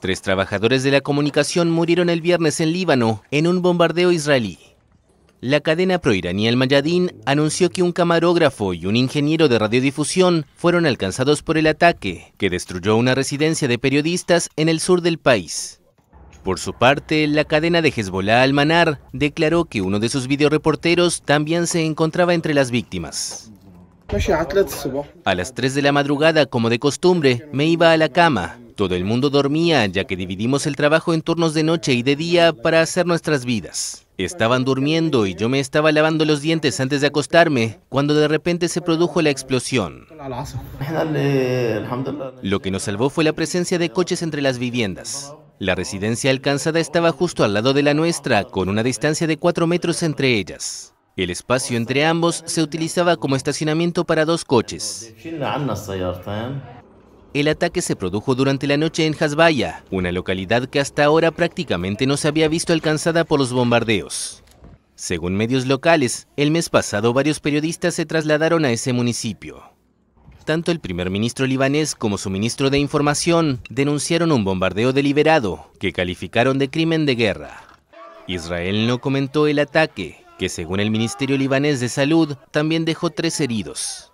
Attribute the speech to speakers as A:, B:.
A: Tres trabajadores de la comunicación murieron el viernes en Líbano en un bombardeo israelí. La cadena proiraní al Mayadin anunció que un camarógrafo y un ingeniero de radiodifusión fueron alcanzados por el ataque, que destruyó una residencia de periodistas en el sur del país. Por su parte, la cadena de Hezbollah al-Manar declaró que uno de sus videoreporteros también se encontraba entre las víctimas. A las 3 de la madrugada, como de costumbre, me iba a la cama, todo el mundo dormía, ya que dividimos el trabajo en turnos de noche y de día para hacer nuestras vidas. Estaban durmiendo y yo me estaba lavando los dientes antes de acostarme, cuando de repente se produjo la explosión. Lo que nos salvó fue la presencia de coches entre las viviendas. La residencia alcanzada estaba justo al lado de la nuestra, con una distancia de cuatro metros entre ellas. El espacio entre ambos se utilizaba como estacionamiento para dos coches. El ataque se produjo durante la noche en Hasbaya, una localidad que hasta ahora prácticamente no se había visto alcanzada por los bombardeos. Según medios locales, el mes pasado varios periodistas se trasladaron a ese municipio. Tanto el primer ministro libanés como su ministro de Información denunciaron un bombardeo deliberado, que calificaron de crimen de guerra. Israel no comentó el ataque, que según el Ministerio libanés de Salud también dejó tres heridos.